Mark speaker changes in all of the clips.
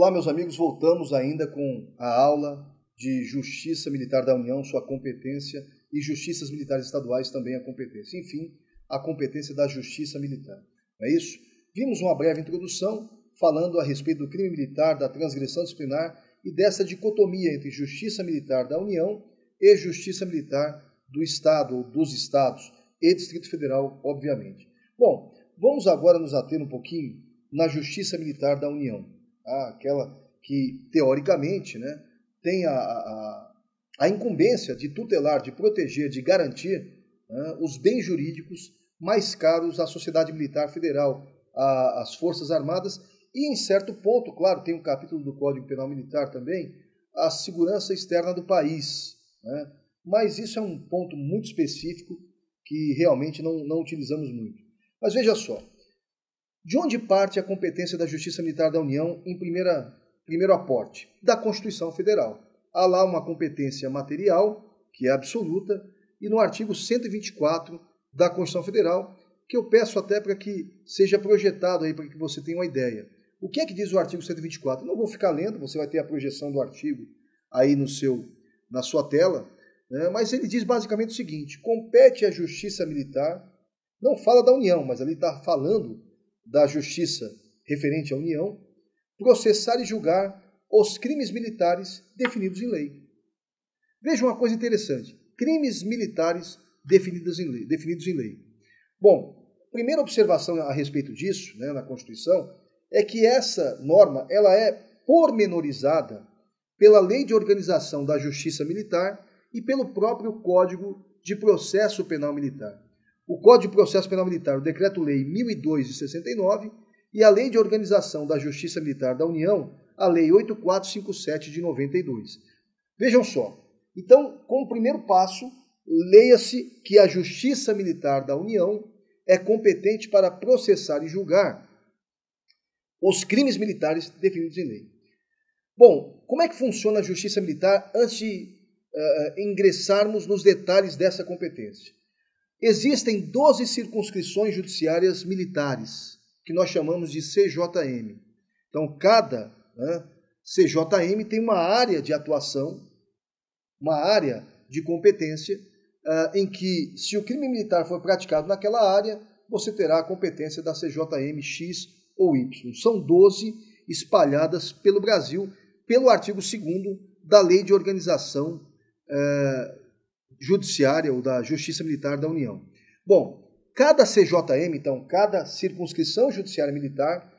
Speaker 1: Olá, meus amigos, voltamos ainda com a aula de Justiça Militar da União, sua competência, e Justiças Militares Estaduais também a competência. Enfim, a competência da Justiça Militar. Não é isso? Vimos uma breve introdução falando a respeito do crime militar, da transgressão disciplinar e dessa dicotomia entre Justiça Militar da União e Justiça Militar do Estado ou dos Estados e Distrito Federal, obviamente. Bom, vamos agora nos ater um pouquinho na Justiça Militar da União ah, aquela que, teoricamente, né, tem a, a, a, incumbência de tutelar, de proteger, de garantir né, os bens jurídicos mais caros à sociedade militar federal, à, às Forças Armadas e, em certo ponto, claro, tem um capítulo do Código Penal Militar também, a segurança externa do país. Né? Mas isso é um ponto muito específico que realmente não, não utilizamos muito. Mas veja só, de onde parte a competência da Justiça Militar da União em primeira, primeiro aporte? Da Constituição Federal. Há lá uma competência material, que é absoluta, e no artigo 124 da Constituição Federal, que eu peço até para que seja projetado aí, para que você tenha uma ideia. O que é que diz o artigo 124? não vou ficar lendo, você vai ter a projeção do artigo aí no seu, na sua tela, né? mas ele diz basicamente o seguinte: compete à Justiça Militar, não fala da União, mas ali está falando da Justiça referente à União, processar e julgar os crimes militares definidos em lei. Veja uma coisa interessante: crimes militares definidos em lei. Definidos em lei. Bom, primeira observação a respeito disso, né, na Constituição, é que essa norma ela é pormenorizada pela Lei de Organização da Justiça Militar e pelo próprio Código de Processo Penal Militar o Código de Processo Penal Militar, o Decreto-Lei 1002 de 69 e a Lei de Organização da Justiça Militar da União, a Lei 8457 de 92. Vejam só. Então, como primeiro passo, leia-se que a Justiça Militar da União é competente para processar e julgar os crimes militares definidos em lei. Bom, como é que funciona a Justiça Militar antes de uh, ingressarmos nos detalhes dessa competência? Existem 12 circunscrições judiciárias militares, que nós chamamos de CJM. Então, cada né, CJM tem uma área de atuação, uma área de competência, uh, em que, se o crime militar for praticado naquela área, você terá a competência da CJM X ou Y. São 12 espalhadas pelo Brasil, pelo artigo 2 da Lei de Organização uh, Judiciária ou da Justiça Militar da União. Bom, cada CJM, então, cada circunscrição judiciária militar,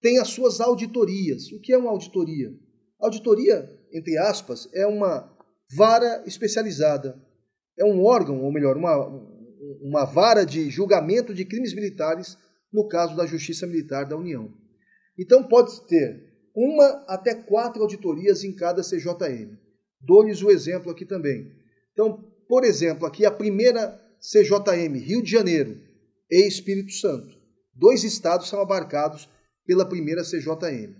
Speaker 1: tem as suas auditorias. O que é uma auditoria? Auditoria, entre aspas, é uma vara especializada. É um órgão, ou melhor, uma, uma vara de julgamento de crimes militares, no caso da Justiça Militar da União. Então, pode ter uma até quatro auditorias em cada CJM. Dou-lhes o exemplo aqui também. Então, por exemplo, aqui a primeira CJM, Rio de Janeiro e Espírito Santo. Dois estados são abarcados pela primeira CJM.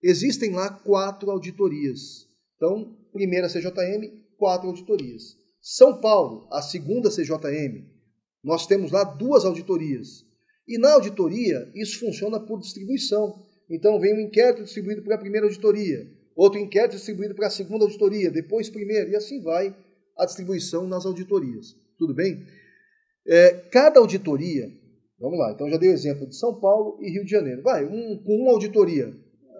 Speaker 1: Existem lá quatro auditorias. Então, primeira CJM, quatro auditorias. São Paulo, a segunda CJM, nós temos lá duas auditorias. E na auditoria, isso funciona por distribuição. Então, vem um inquérito distribuído para a primeira auditoria, outro inquérito distribuído para a segunda auditoria, depois primeira, e assim vai a distribuição nas auditorias. Tudo bem? É, cada auditoria, vamos lá, então já dei o exemplo de São Paulo e Rio de Janeiro. Vai, um, com uma auditoria,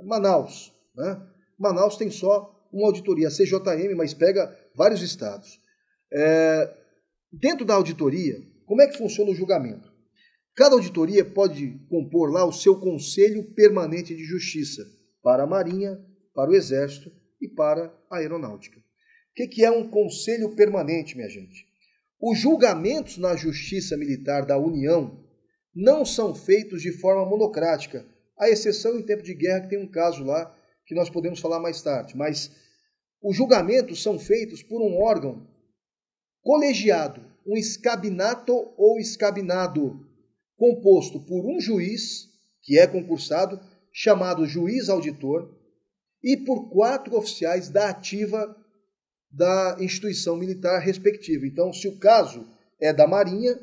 Speaker 1: Manaus. Né? Manaus tem só uma auditoria, CJM, mas pega vários estados. É, dentro da auditoria, como é que funciona o julgamento? Cada auditoria pode compor lá o seu Conselho Permanente de Justiça para a Marinha, para o Exército e para a Aeronáutica. O que, que é um conselho permanente, minha gente? Os julgamentos na Justiça Militar da União não são feitos de forma monocrática, à exceção em tempo de guerra, que tem um caso lá que nós podemos falar mais tarde. Mas os julgamentos são feitos por um órgão colegiado, um escabinato ou escabinado, composto por um juiz, que é concursado, chamado juiz auditor, e por quatro oficiais da ativa da instituição militar respectiva. Então, se o caso é da Marinha,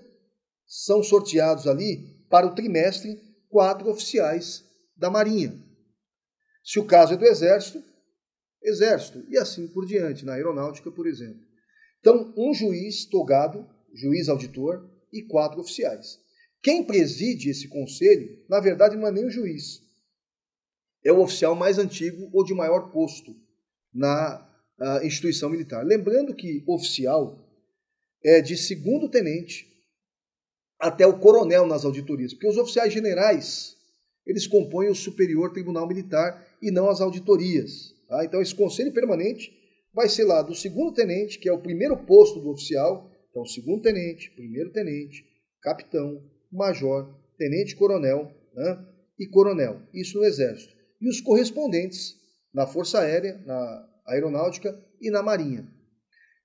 Speaker 1: são sorteados ali para o trimestre quatro oficiais da Marinha. Se o caso é do Exército, Exército, e assim por diante, na Aeronáutica, por exemplo. Então, um juiz togado, juiz auditor e quatro oficiais. Quem preside esse conselho, na verdade, não é nem o juiz. É o oficial mais antigo ou de maior posto na a instituição militar. Lembrando que oficial é de segundo tenente até o coronel nas auditorias, porque os oficiais generais eles compõem o Superior Tribunal Militar e não as auditorias. Tá? Então esse conselho permanente vai ser lá do segundo tenente, que é o primeiro posto do oficial, então segundo tenente, primeiro tenente, capitão, major, tenente coronel né? e coronel, isso no exército. E os correspondentes na Força Aérea, na Aeronáutica e na Marinha.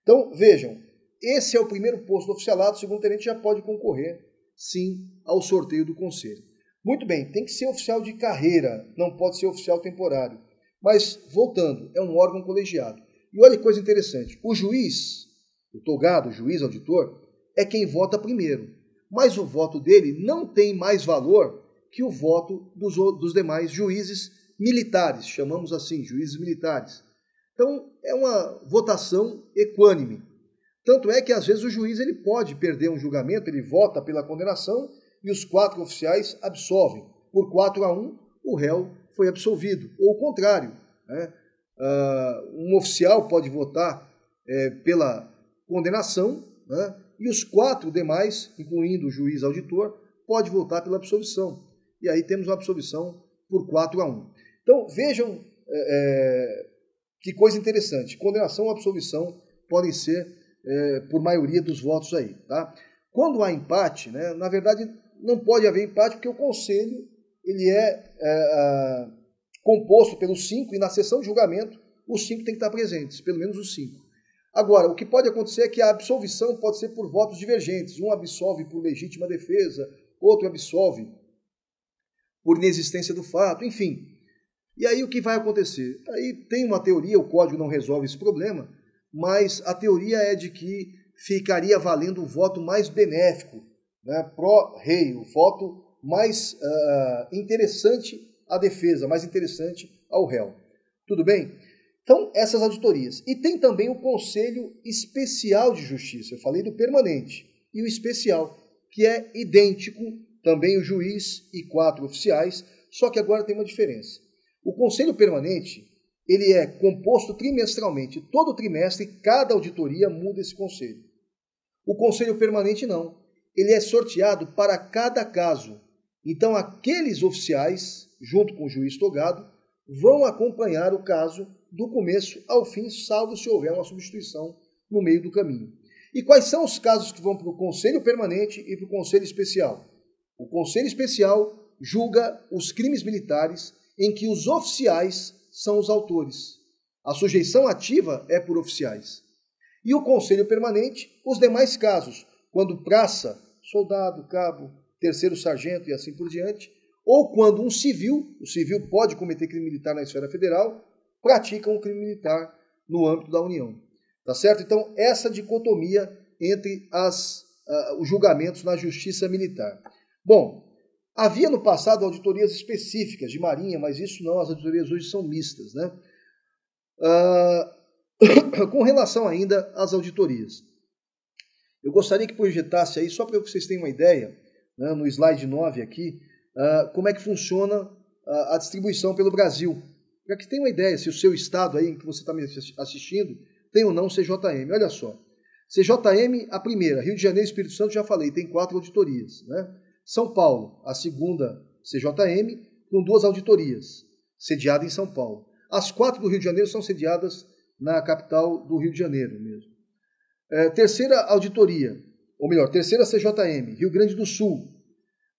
Speaker 1: Então, vejam, esse é o primeiro posto oficialado, o segundo tenente já pode concorrer, sim, ao sorteio do conselho. Muito bem, tem que ser oficial de carreira, não pode ser oficial temporário. Mas, voltando, é um órgão colegiado. E olha que coisa interessante: o juiz, o togado, o juiz auditor, é quem vota primeiro. Mas o voto dele não tem mais valor que o voto dos, dos demais juízes militares, chamamos assim, juízes militares. Então, é uma votação equânime. Tanto é que, às vezes, o juiz ele pode perder um julgamento, ele vota pela condenação e os quatro oficiais absolvem. Por 4 a 1, o réu foi absolvido. Ou o contrário. Né? Uh, um oficial pode votar é, pela condenação né? e os quatro demais, incluindo o juiz auditor, pode votar pela absolvição. E aí temos uma absolvição por 4 a 1. Então, vejam é, é que coisa interessante. Condenação ou absolvição podem ser é, por maioria dos votos aí, tá? Quando há empate, né, na verdade não pode haver empate porque o conselho ele é, é, é composto pelos cinco e na sessão de julgamento os cinco têm que estar presentes, pelo menos os cinco. Agora, o que pode acontecer é que a absolvição pode ser por votos divergentes. Um absolve por legítima defesa, outro absolve por inexistência do fato, enfim. E aí o que vai acontecer? Aí tem uma teoria, o código não resolve esse problema, mas a teoria é de que ficaria valendo o voto mais benéfico, né, pró-rei, o voto mais uh, interessante à defesa, mais interessante ao réu. Tudo bem? Então, essas auditorias. E tem também o Conselho Especial de Justiça, eu falei do permanente, e o especial, que é idêntico, também o juiz e quatro oficiais, só que agora tem uma diferença. O Conselho Permanente ele é composto trimestralmente. Todo trimestre, cada auditoria muda esse conselho. O conselho permanente não. Ele é sorteado para cada caso. Então, aqueles oficiais, junto com o juiz togado, vão acompanhar o caso do começo ao fim, salvo se houver uma substituição no meio do caminho. E quais são os casos que vão para o conselho permanente e para o conselho especial? O conselho especial julga os crimes militares em que os oficiais são os autores. A sujeição ativa é por oficiais. E o conselho permanente, os demais casos, quando praça, soldado, cabo, terceiro sargento e assim por diante, ou quando um civil, o civil pode cometer crime militar na esfera federal, pratica um crime militar no âmbito da União. Tá certo? Então, essa dicotomia entre as, uh, os julgamentos na justiça militar. Bom, Havia no passado auditorias específicas de marinha, mas isso não, as auditorias hoje são mistas. Né? Uh, com relação ainda às auditorias, eu gostaria que projetasse aí, só para que vocês tenham uma ideia, né, no slide 9 aqui, uh, como é que funciona ah, a distribuição pelo Brasil. Para que tenha uma ideia, se o seu estado aí em que você está me assistindo tem ou não CJM. Olha só, CJM, a primeira, Rio de Janeiro e Espírito Santo, já falei, tem quatro auditorias, né? São Paulo, a segunda CJM, com duas auditorias, sediada em São Paulo. As quatro do Rio de Janeiro são sediadas na capital do Rio de Janeiro mesmo. É, terceira auditoria, ou melhor, terceira CJM, Rio Grande do Sul,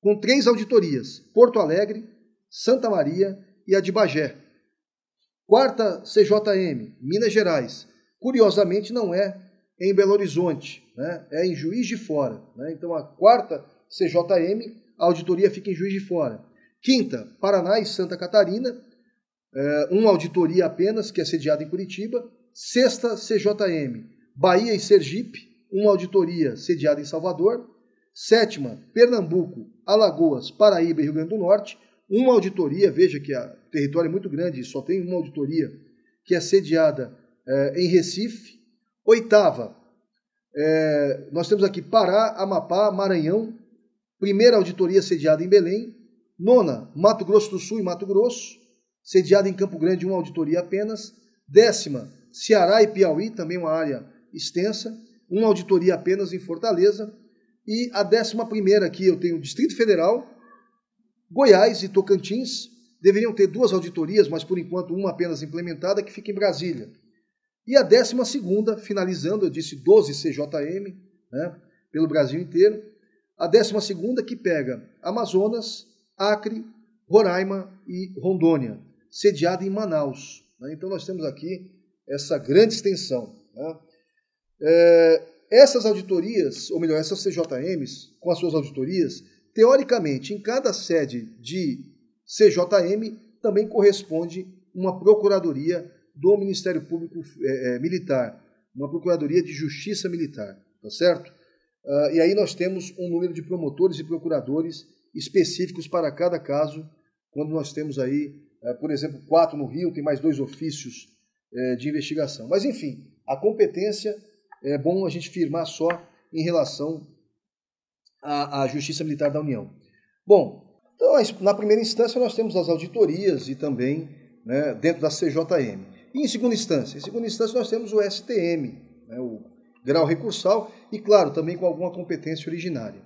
Speaker 1: com três auditorias: Porto Alegre, Santa Maria e a de Bagé. Quarta CJM, Minas Gerais. Curiosamente, não é em Belo Horizonte, né? é em Juiz de Fora. Né? Então, a quarta CJM, a auditoria fica em Juiz de Fora. Quinta, Paraná e Santa Catarina, eh, uma auditoria apenas, que é sediada em Curitiba. Sexta, CJM, Bahia e Sergipe, uma auditoria sediada em Salvador. Sétima, Pernambuco, Alagoas, Paraíba e Rio Grande do Norte, uma auditoria, veja que o território é muito grande, só tem uma auditoria, que é sediada eh, em Recife. Oitava, eh, nós temos aqui Pará, Amapá, Maranhão, primeira auditoria sediada em Belém, nona, Mato Grosso do Sul e Mato Grosso, sediada em Campo Grande, uma auditoria apenas, décima, Ceará e Piauí, também uma área extensa, uma auditoria apenas em Fortaleza, e a décima primeira aqui eu tenho Distrito Federal, Goiás e Tocantins, deveriam ter duas auditorias, mas por enquanto uma apenas implementada, que fica em Brasília. E a décima segunda, finalizando, eu disse 12 CJM, né, pelo Brasil inteiro, a 12 que pega Amazonas, Acre, Roraima e Rondônia, sediada em Manaus. Né? Então nós temos aqui essa grande extensão. Né? É, essas auditorias, ou melhor, essas CJMs, com as suas auditorias, teoricamente, em cada sede de CJM também corresponde uma procuradoria do Ministério Público é, é, Militar, uma procuradoria de Justiça Militar, tá certo? Uh, e aí nós temos um número de promotores e procuradores específicos para cada caso, quando nós temos aí, uh, por exemplo, quatro no Rio, tem mais dois ofícios uh, de investigação. Mas, enfim, a competência é bom a gente firmar só em relação à, à Justiça Militar da União. Bom, então, na primeira instância nós temos as auditorias e também né, dentro da CJM. E em segunda instância? Em segunda instância nós temos o STM, né, o grau recursal e, claro, também com alguma competência originária.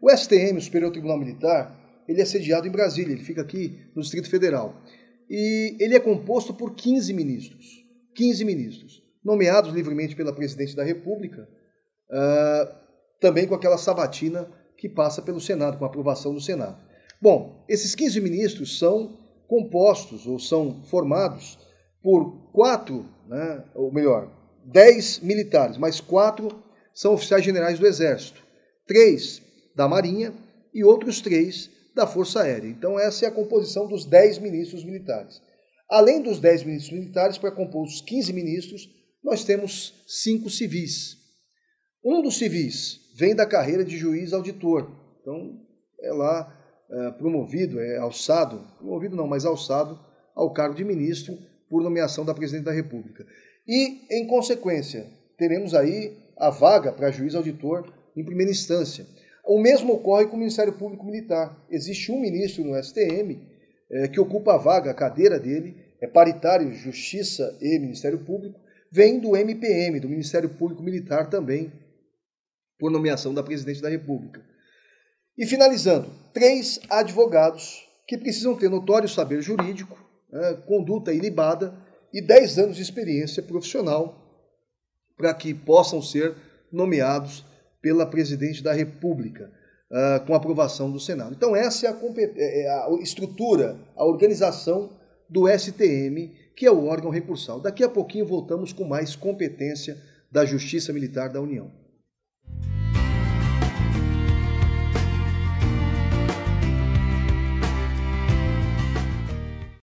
Speaker 1: O STM, o Superior Tribunal Militar, ele é sediado em Brasília, ele fica aqui no Distrito Federal. E ele é composto por 15 ministros. 15 ministros, nomeados livremente pela Presidente da República, uh, também com aquela sabatina que passa pelo Senado, com aprovação do Senado. Bom, esses 15 ministros são compostos ou são formados por quatro, né, ou melhor, 10 militares, mais 4 são oficiais generais do Exército, 3 da Marinha e outros 3 da Força Aérea. Então, essa é a composição dos 10 ministros militares. Além dos 10 ministros militares, para compor os 15 ministros, nós temos cinco civis. Um dos civis vem da carreira de juiz auditor, então é lá é, promovido, é alçado, promovido não, mas alçado ao cargo de ministro por nomeação da presidente da República. E, em consequência, teremos aí a vaga para juiz auditor em primeira instância. O mesmo ocorre com o Ministério Público Militar. Existe um ministro no STM é, eh, que ocupa a vaga, a cadeira dele, é paritário Justiça e Ministério Público, vem do MPM, do Ministério Público Militar também, por nomeação da Presidente da República. E finalizando, três advogados que precisam ter notório saber jurídico, é, conduta ilibada e 10 anos de experiência profissional para que possam ser nomeados pela presidente da República, uh, com aprovação do Senado. Então, essa é a, é, é a, estrutura, a organização do STM, que é o órgão recursal. Daqui a pouquinho voltamos com mais competência da Justiça Militar da União.